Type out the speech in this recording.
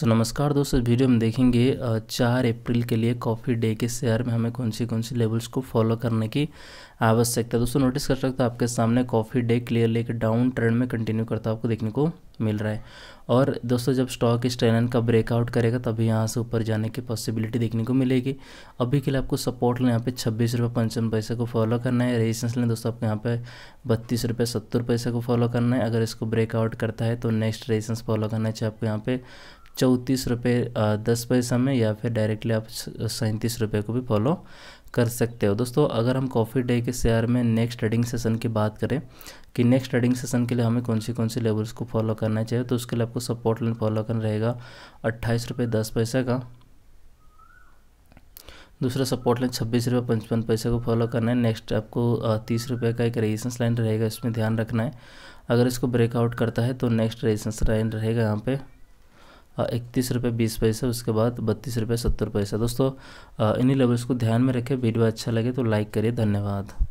सो so, नमस्कार दोस्तों video में देखेंगे चार अप्रैल के लिए कॉफ़ी डे के शेयर में हमें कौन सी कौन सी लेवल्स को फॉलो करने की आवश्यकता है दोस्तों नोटिस कर सकते हो आपके सामने कॉफ़ी डे क्लियरली एक डाउन ट्रेंड में कंटिन्यू करता आपको देखने को मिल रहा है और दोस्तों जब स्टॉक इस ट्रेन का ब्रेकआउट करेगा तभी यहाँ से ऊपर जाने की पॉसिबिलिटी देखने को मिलेगी अभी के लिए आपको सपोर्ट लें यहाँ पे छब्बीस रुपये पंचावन पैसे को फॉलो करना है रेजिस्टेंस लें दोस्तों आपको यहाँ पे बत्तीस रुपये सत्तर पैसे को फॉलो करना है अगर इसको ब्रेकआउट करता है तो नेक्स्ट रेजिस्टेंस फॉलो करना चाहिए आपको यहाँ पे चौंतीस रुपये दस पैसा में या फिर डायरेक्टली आप सैंतीस रुपये को भी फॉलो कर सकते हो दोस्तों अगर हम कॉफ़ी डे के शेयर में नेक्स्ट ट्रेडिंग सेशन की बात करें कि नेक्स्ट ट्रेडिंग सेशन के लिए हमें कौन सी कौन सी लेवल्स को फॉलो करना चाहिए तो उसके लिए आपको सपोर्ट लाइन फॉलो करना रहेगा अट्ठाईस रुपये दस पैसे का दूसरा सपोर्ट लाइन छब्बीस रुपये पचपन पैसे को फॉलो करना है नेक्स्ट आपको तीस रुपये का एक रेजिस्टेंस लाइन रहेगा इसमें ध्यान रखना है अगर इसको ब्रेकआउट करता है तो नेक्स्ट रेजिस्टेंस लाइन रहेगा यहाँ पर इकतीस रुपये बीस पैसा उसके बाद बत्तीस रुपये सत्तर पैसा दोस्तों इन्हीं लेवल्स को ध्यान में रखें वीडियो अच्छा लगे तो लाइक करिए धन्यवाद